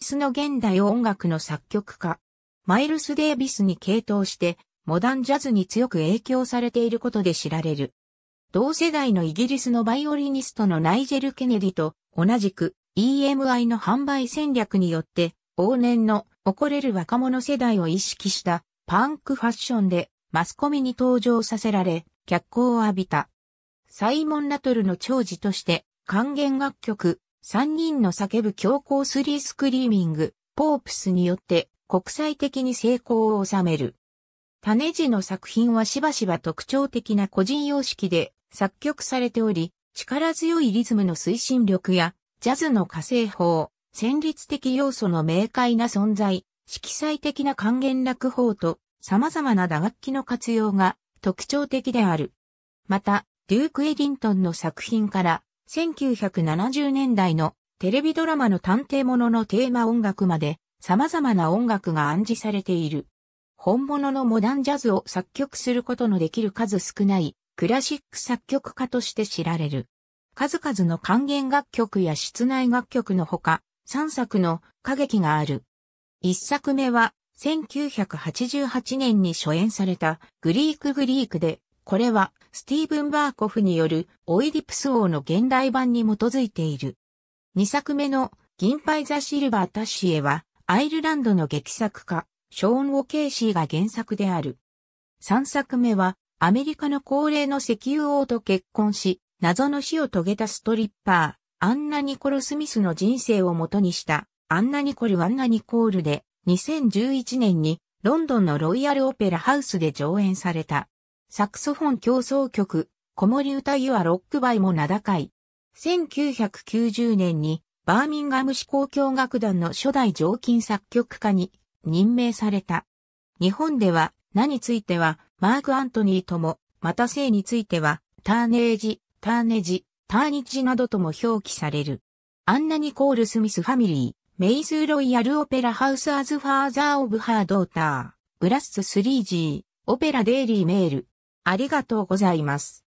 スの現代音楽の作曲家、マイルス・デービスに傾倒して、モダンジャズに強く影響されていることで知られる。同世代のイギリスのバイオリニストのナイジェル・ケネディと同じく EMI の販売戦略によって往年の怒れる若者世代を意識したパンクファッションでマスコミに登場させられ脚光を浴びた。サイモン・ラトルの長寿として還元楽曲三人の叫ぶ強行スリースクリーミング、ポープスによって国際的に成功を収める。種地の作品はしばしば特徴的な個人様式で作曲されており、力強いリズムの推進力や、ジャズの火星法、旋律的要素の明快な存在、色彩的な還元楽法と様々な打楽器の活用が特徴的である。また、デューク・エディントンの作品から1970年代のテレビドラマの探偵もののテーマ音楽まで様々な音楽が暗示されている。本物のモダンジャズを作曲することのできる数少ないクラシック作曲家として知られる。数々の還元楽曲や室内楽曲のほか、3作の歌劇がある。1作目は1988年に初演されたグリークグリークでこれは、スティーブン・バーコフによる、オイディプス王の現代版に基づいている。2作目の、銀杯ザ・シルバー・タッシエは、アイルランドの劇作家、ショーン・オ・ケイシーが原作である。3作目は、アメリカの高齢の石油王と結婚し、謎の死を遂げたストリッパー、アンナ・ニコル・スミスの人生をもとにした、アンナ・ニコル・アンナ・ニコールで、2011年に、ロンドンのロイヤル・オペラ・ハウスで上演された。サクソフォン競争曲、子守歌いはロックバイも名高い。1990年にバーミンガム市交響楽団の初代常勤作曲家に任命された。日本では、名については、マーク・アントニーとも、また性については、ターネージ、ターネジ、ターニッジなどとも表記される。アンナ・ニコール・スミス・ファミリー、メイズ・ロイヤル・オペラ・ハウス・アズ・ファーザー・オブ・ハー・ドーター、ブラッス・スリージー、オペラ・デイリー・メール、ありがとうございます。